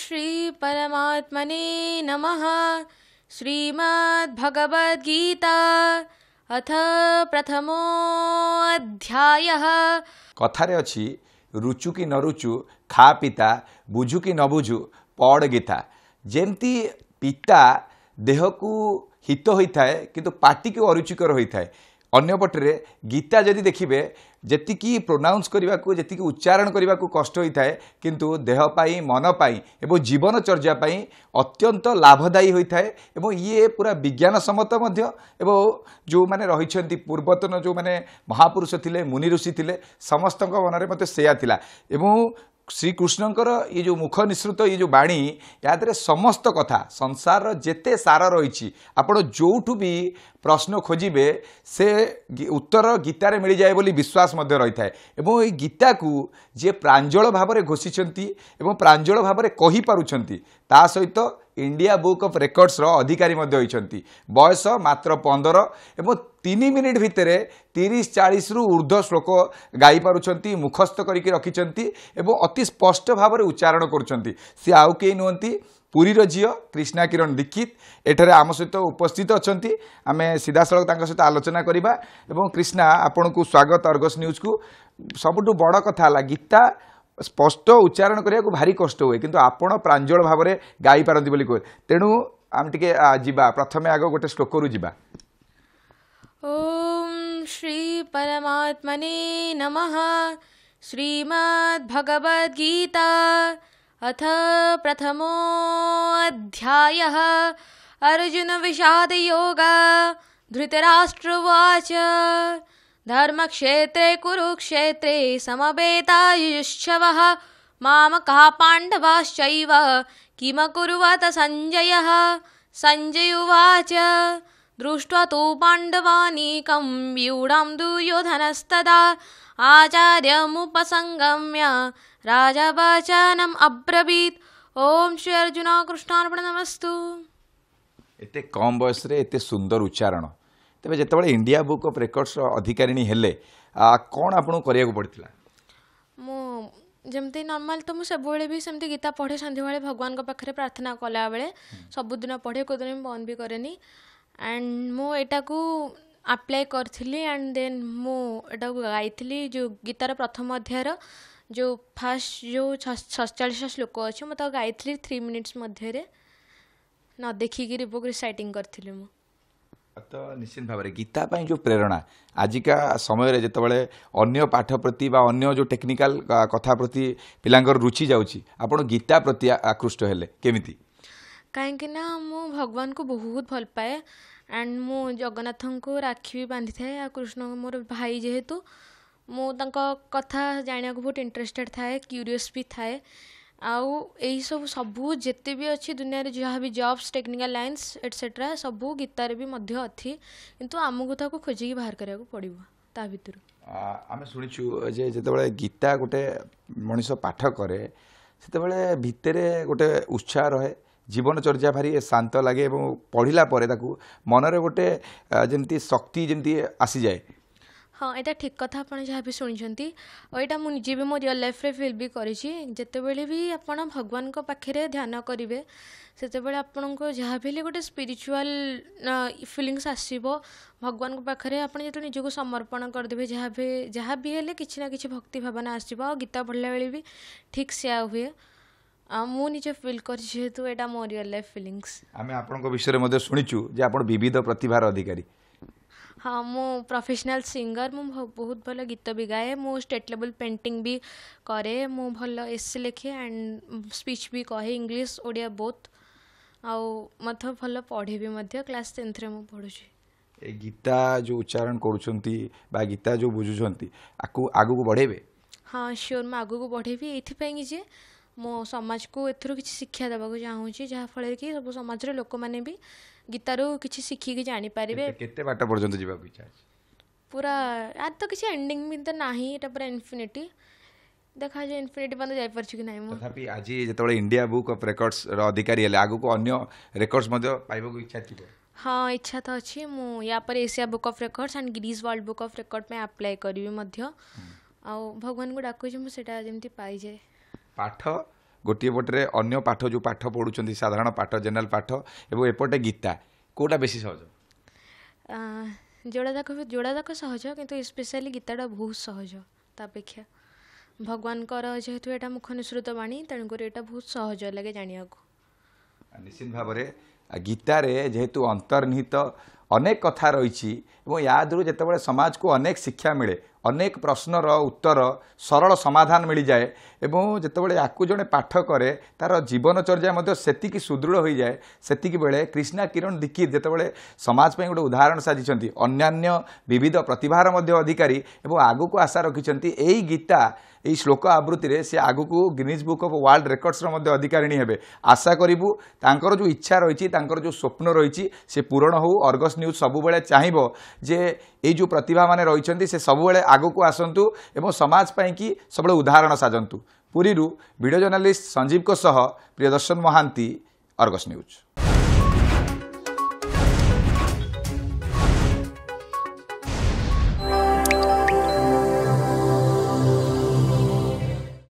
श्रीपरमात्मने नमः শ্রীমদ্ভগবদ্গীতা অথ প্রথম অধ্যায় কথারে অছি ରୁଚୁ କି ନ ରୁଚୁ ଖା ପିତା ବୁଝୁ କି ନ ବୁଝୁ ପଡ଼ ଗୀତା ଯେମିତି ପିତା ଦେହକୁ ହିତ ହୋଇଥାଏ କିନ୍ତୁ ପାଟିକୁ ଅରୁଚିକର ହୋଇଥାଏ ଅନ୍ୟପଟରେ ଗୀତା ଯଦି ଦେଖିବେ ଯେତିକି ପ୍ରୋନାଉନ୍ସ କରିବାକୁ ଯେତିକି ଉଚ୍ଚାରଣ କରିବାକୁ କଷ୍ଟ ହୋଇଥାଏ କିନ୍ତୁ ଦେହ ପାଇଁ ମନ ପାଇଁ ଏବଂ ଜୀବନଚର୍ଯ୍ୟା ପାଇଁ ଅତ୍ୟନ୍ତ ଲାଭଦାୟୀ ହୋଇଥାଏ ଏବଂ ଇଏ ପୁରା ବିଜ୍ଞାନସମ୍ମତ ମଧ୍ୟ ଏବଂ ଯେଉଁମାନେ ରହିଛନ୍ତି ପୂର୍ବତନ ଯେଉଁମାନେ ମହାପୁରୁଷ ଥିଲେ ମୁନି ଋଷି ଥିଲେ ସମସ୍ତଙ୍କ ମନରେ ମଧ୍ୟ ସେୟା ଥିଲା ଏବଂ ଶ୍ରୀକୃଷ୍ଣଙ୍କର ଏ ଯେଉଁ ମୁଖ ନିଃସୃତ ଏ ଯେଉଁ ବାଣୀ ଏହା ଦେହରେ ସମସ୍ତ କଥା ସଂସାରର ଯେତେ ସାର ରହିଛି ଆପଣ ଯେଉଁଠୁ ବି ପ୍ରଶ୍ନ ଖୋଜିବେ ସେ ଉତ୍ତର ଗୀତାରେ ମିଳିଯାଏ ବୋଲି ବିଶ୍ୱାସ ମଧ୍ୟ ରହିଥାଏ ଏବଂ ଏଇ ଗୀତାକୁ ଯିଏ ପ୍ରାଞ୍ଜଳ ଭାବରେ ଘୋଷିଛନ୍ତି ଏବଂ ପ୍ରାଞ୍ଜଳ ଭାବରେ କହିପାରୁଛନ୍ତି ତା ସହିତ ଇଣ୍ଡିଆ ବୁକ୍ ଅଫ୍ ରେକର୍ଡ଼ସର ଅଧିକାରୀ ମଧ୍ୟ ହୋଇଛନ୍ତି ବୟସ ମାତ୍ର ପନ୍ଦର ଏବଂ ତିନି ମିନିଟ୍ ଭିତରେ ତିରିଶ ଚାଳିଶରୁ ଉର୍ଦ୍ଧ୍ୱ ଶ୍ଳୋକ ଗାଇପାରୁଛନ୍ତି ମୁଖସ୍ଥ କରିକି ରଖିଛନ୍ତି ଏବଂ ଅତି ସ୍ପଷ୍ଟ ଭାବରେ ଉଚ୍ଚାରଣ କରୁଛନ୍ତି ସେ ଆଉ କେହି ନୁହନ୍ତି ପୁରୀର ଝିଅ କ୍ରିଷ୍ଣା କିରଣ ଦୀକ୍ଷିତ ଏଠାରେ ଆମ ସହିତ ଉପସ୍ଥିତ ଅଛନ୍ତି ଆମେ ସିଧାସଳଖ ତାଙ୍କ ସହିତ ଆଲୋଚନା କରିବା ଏବଂ କ୍ରିଷ୍ଣା ଆପଣଙ୍କୁ ସ୍ୱାଗତ ଅର୍ଗସ୍ ନ୍ୟୁଜ୍କୁ ସବୁଠୁ ବଡ଼ କଥା ହେଲା ଗୀତା ସ୍ପଷ୍ଟ ଉଚ୍ଚାରଣ କରିବାକୁ ଭାରି କଷ୍ଟ ହୁଏ କିନ୍ତୁ ଆପଣ ପ୍ରାଞ୍ଜଳ ଭାବରେ ଗାଇପାରନ୍ତି ବୋଲି କୁହେ ତେଣୁ ଆମେ ଟିକେ ଯିବା ପ୍ରଥମେ ଆଗ ଗୋଟେ ଶ୍ଳୋକରୁ ଯିବା परमात्मने नमः श्रीमद्भगवद्गीता अथ प्रथमोऽध्यायः अर्जुनविषादयोग उवाच धर्मक्षेत्रे कुरुक्षेत्रे समवेतायुश्चवः मामकाः पाण्डवाश्चैव किमकुर्वत सञ्जयः सञ्जयुवाच दृष्ट्वा तु पाण्डवानीकं व्यूढां दुर्योधनस्तदा आचार्यमुपसङ्गम्य राजवचनम् अब्रवीत् ओम श्री अर्जुन कृष्णार्पणमस्तु ଏତେ କମ୍ ବୟସରେ ଏତେ ସୁନ୍ଦର ଉଚ୍ଚାରଣ ତେବେ ଯେତେବେଳେ ଇଣ୍ଡିଆ ବୁକ୍ ଅଫ୍ ରେକର୍ଡ଼ସ୍ର ଅଧିକାରିଣୀ ହେଲେ କ'ଣ ଆପଣଙ୍କୁ କରିବାକୁ ପଡ଼ିଥିଲା ମୁଁ ଯେମିତି ନର୍ମାଲ ତ ମୁଁ ସବୁବେଳେ ବି ସେମିତି ଗୀତା ପଢ଼େ ସନ୍ଧ୍ୟାବେଳେ ଭଗବାନଙ୍କ ପାଖରେ ପ୍ରାର୍ଥନା କଲାବେଳେ ସବୁଦିନ ପଢ଼େ କେଉଁଦିନ ମୁଁ ବନ୍ଦ ବି କରେନି ଆଣ୍ଡ ମୁଁ ଏଇଟାକୁ ଆପ୍ଲାଏ କରିଥିଲି ଆଣ୍ଡ ଦେନ୍ ମୁଁ ଏଇଟାକୁ ଗାଇଥିଲି ଯେଉଁ ଗୀତାର ପ୍ରଥମ ଅଧ୍ୟାୟର ଯେଉଁ ଫାଷ୍ଟ ଯେଉଁ ସତଚାଳିଶ ଶ୍ଳୋକ ଅଛି ମୁଁ ତାକୁ ଗାଇଥିଲି ଥ୍ରୀ ମିନିଟ୍ସ ମଧ୍ୟରେ ନ ଦେଖିକିରି ବୁକ୍ ରିସାଇଟିଂ କରିଥିଲି ମୁଁ ତ ନିଶ୍ଚିତ ଭାବରେ ଗୀତା ପାଇଁ ଯେଉଁ ପ୍ରେରଣା ଆଜିକା ସମୟରେ ଯେତେବେଳେ ଅନ୍ୟ ପାଠ ପ୍ରତି ବା ଅନ୍ୟ ଯେଉଁ ଟେକ୍ନିକାଲ କଥା ପ୍ରତି ପିଲାଙ୍କର ରୁଚି ଯାଉଛି ଆପଣ ଗୀତା ପ୍ରତି ଆକୃଷ୍ଟ ହେଲେ କେମିତି କାହିଁକିନା ମୁଁ ଭଗବାନଙ୍କୁ ବହୁତ ଭଲ ପାଏ ଆଣ୍ଡ୍ ମୁଁ ଜଗନ୍ନାଥଙ୍କୁ ରାକ୍ଷୀ ବି ବାନ୍ଧିଥାଏ ଆଉ କୃଷ୍ଣ ମୋର ଭାଇ ଯେହେତୁ ମୁଁ ତାଙ୍କ କଥା ଜାଣିବାକୁ ବହୁତ ଇଣ୍ଟରେଷ୍ଟେଡ଼୍ ଥାଏ କ୍ୟୁରିଅସ୍ ବି ଥାଏ ଆଉ ଏହିସବୁ ସବୁ ଯେତେ ବି ଅଛି ଦୁନିଆରେ ଯାହା ବି ଜବ୍ସ ଟେକ୍ନିକାଲ୍ ଲାଇନ୍ସ ଏଟ୍ସେଟ୍ରା ସବୁ ଗୀତାରେ ବି ମଧ୍ୟ ଅଛି କିନ୍ତୁ ଆମକୁ ତାକୁ ଖୋଜିକି ବାହାର କରିବାକୁ ପଡ଼ିବ ତା ଭିତରୁ ଆମେ ଶୁଣିଛୁ ଯେ ଯେତେବେଳେ ଗୀତା ଗୋଟେ ମଣିଷ ପାଠ କରେ ସେତେବେଳେ ଭିତରେ ଗୋଟେ ଉତ୍ସାହ ରହେ ଜୀବନଚର୍ଯ୍ୟା ଭାରି ଶାନ୍ତ ଲାଗେ ଏବଂ ପଢ଼ିଲା ପରେ ତାକୁ ମନରେ ଗୋଟେ ଯେମିତି ଶକ୍ତି ଯେମିତି ଆସିଯାଏ ହଁ ଏଇଟା ଠିକ୍ କଥା ଆପଣ ଯାହା ବି ଶୁଣିଛନ୍ତି ଆଉ ଏଇଟା ମୁଁ ନିଜେ ବି ମୋ ରିଅଲ୍ ଲାଇଫ୍ରେ ଫିଲ୍ ବି କରିଛି ଯେତେବେଳେ ବି ଆପଣ ଭଗବାନଙ୍କ ପାଖରେ ଧ୍ୟାନ କରିବେ ସେତେବେଳେ ଆପଣଙ୍କୁ ଯାହା ବି ହେଲେ ଗୋଟେ ସ୍ପିରିଚୁଆଲ୍ ଫିଲିଙ୍ଗସ୍ ଆସିବ ଭଗବାନଙ୍କ ପାଖରେ ଆପଣ ଯେତେବେଳେ ନିଜକୁ ସମର୍ପଣ କରିଦେବେ ଯାହା ବି ଯାହା ବି ହେଲେ କିଛି ନା କିଛି ଭକ୍ତି ଭାବନା ଆସିବ ଆଉ ଗୀତା ପଢ଼ିଲା ବେଳେ ବି ଠିକ୍ ସେୟା ହୁଏ ମୁଁ ନିଜେ ଫିଲ୍ କରିଛି ଯେହେତୁ ଏଇଟା ମୋ ରିଅଲ୍ ଲାଇଫ୍ ଫିଲିଙ୍ଗସ୍ ଆମେ ଆପଣଙ୍କ ବିଷୟରେ ମଧ୍ୟ ଶୁଣିଛୁ ଯେ ଆପଣ ବିବିଧ ପ୍ରତିଭାର ଅଧିକାରୀ ହଁ ମୁଁ ପ୍ରଫେସନାଲ୍ ସିଙ୍ଗର୍ ମୁଁ ବହୁତ ଭଲ ଗୀତ ବି ଗାଏ ମୁଁ ଷ୍ଟେଟ୍ ଲେବୁଲ୍ ପେଣ୍ଟିଂ ବି କରେ ମୁଁ ଭଲ ଏସେ ଲେଖେ ଆଣ୍ଡ ସ୍ପିଚ୍ ବି କହେ ଇଂଲିଶ ଓଡ଼ିଆ ବହୁତ ଆଉ ମଧ୍ୟ ଭଲ ପଢ଼େ ବି ମଧ୍ୟ କ୍ଲାସ୍ ଟେନ୍ଥରେ ମୁଁ ପଢ଼ୁଛି ଏ ଗୀତା ଯେଉଁ ଉଚ୍ଚାରଣ କରୁଛନ୍ତି ବା ଗୀତା ଯେଉଁ ବୁଝୁଛନ୍ତି ଆକୁ ଆଗକୁ ବଢ଼େଇବେ ହଁ ସିଓର୍ ମୁଁ ଆଗକୁ ବଢ଼େଇବି ଏଇଥିପାଇଁ ଯେ ମୋ ସମାଜକୁ ଏଥିରୁ କିଛି ଶିକ୍ଷା ଦେବାକୁ ଚାହୁଁଛି ଯାହାଫଳରେ କି ସବୁ ସମାଜର ଲୋକମାନେ ବି ଗୀତାରୁ କିଛି ଶିଖିକି ଜାଣିପାରିବେ କେତେ ବାଟ ପର୍ଯ୍ୟନ୍ତ ଯିବାକୁ ଇଚ୍ଛା ଅଛି ପୁରା ଆର ତ କିଛି ଏଣ୍ଡିଂ ବି ତ ନାହିଁ ଏଇଟା ପୁରା ଇନଫିନିଟି ଦେଖାଯାଉ ଇନଫିନିଟି ପର୍ଯ୍ୟନ୍ତ ଯାଇପାରୁଛି କି ନାହିଁ ମୁଁ ତଥାପି ଆଜି ଯେତେବେଳେ ଇଣ୍ଡିଆ ବୁକ୍ ଅଫ୍ ରେକର୍ଡ଼ସର ଅଧିକାରୀ ହେଲେ ଆଗକୁ ଅନ୍ୟ ରେକର୍ଡ଼ସ ମଧ୍ୟ ପାଇବାକୁ ଇଚ୍ଛା ଥିବ ହଁ ଇଚ୍ଛା ତ ଅଛି ମୁଁ ୟା ପରେ Asia book of records and Guinness world book of record ପାଇଁ ଆପ୍ଲାଏ କରିବି ମଧ୍ୟ ଆଉ ଭଗବାନଙ୍କୁ ଡାକୁଛି ମୁଁ ସେଇଟା ଯେମିତି ପାଇଯାଏ ପାଠ ଗୋଟିଏ ପଟରେ ଅନ୍ୟ ପାଠ ଯେଉଁ ପାଠ ପଢ଼ୁଛନ୍ତି ସାଧାରଣ ପାଠ ଜେନେରାଲ ପାଠ ଏବଂ ଏପଟେ ଗୀତା କେଉଁଟା ବେଶୀ ସହଜ ଯୋଡ଼ାଯାକ ଯୋଡ଼ାଯାକ ସହଜ କିନ୍ତୁ ସ୍ପେଶାଲି ଗୀତାଟା ବହୁତ ସହଜ ତା ଅପେକ୍ଷା ଭଗବାନଙ୍କର ଯେହେତୁ ଏଇଟା ମୁଖ ନିଃସୃତ ବାଣୀ ତେଣୁକରି ଏଇଟା ବହୁତ ସହଜ ଲାଗେ ଜାଣିବାକୁ ନିଶ୍ଚିତ ଭାବରେ ଗୀତାରେ ଯେହେତୁ ଅନ୍ତର୍ନିହିତ ଅନେକ କଥା ରହିଛି ଏବଂ ୟା ଦେହରୁ ଯେତେବେଳେ ସମାଜକୁ ଅନେକ ଶିକ୍ଷା ମିଳେ ଅନେକ ପ୍ରଶ୍ନର ଉତ୍ତର ସରଳ ସମାଧାନ ମିଳିଯାଏ ଏବଂ ଯେତେବେଳେ ୟାକୁ ଜଣେ ପାଠ କରେ ତା'ର ଜୀବନଚର୍ଯ୍ୟା ମଧ୍ୟ ସେତିକି ସୁଦୃଢ଼ ହୋଇଯାଏ ସେତିକି ବେଳେ କ୍ରିଷ୍ଣା କିରଣ ଦୀକ୍ଷିତ ଯେତେବେଳେ ସମାଜ ପାଇଁ ଗୋଟେ ଉଦାହରଣ ସାଜିଛନ୍ତି ଅନ୍ୟାନ୍ୟ ବିବିଧ ପ୍ରତିଭାର ମଧ୍ୟ ଅଧିକାରୀ ଏବଂ ଆଗକୁ ଆଶା ରଖିଛନ୍ତି ଏହି ଗୀତା ଏହି ଶ୍ଳୋକ ଆବୃତ୍ତିରେ ସେ ଆଗକୁ ଗିନିଜ୍ ବୁକ୍ ଅଫ୍ ୱାର୍ଲଡ ରେକର୍ଡ଼ସର ମଧ୍ୟ ଅଧିକାରିଣୀ ହେବେ ଆଶା କରିବୁ ତାଙ୍କର ଯେଉଁ ଇଚ୍ଛା ରହିଛି ତାଙ୍କର ଯେଉଁ ସ୍ୱପ୍ନ ରହିଛି ସେ ପୂରଣ ହେଉ ଅର୍ଗସ୍ ନ୍ୟୁଜ୍ ସବୁବେଳେ ଚାହିଁବ ଯେ ଏଇ ଯେଉଁ ପ୍ରତିଭାମାନେ ରହିଛନ୍ତି ସେ ସବୁବେଳେ आगोको आसन्तु समाजपि सबैले उदाहरण साजतु पुर्नालिस्ट सञ्जीवको सह प्रियदर्शन महान्त अर्गस न्यूज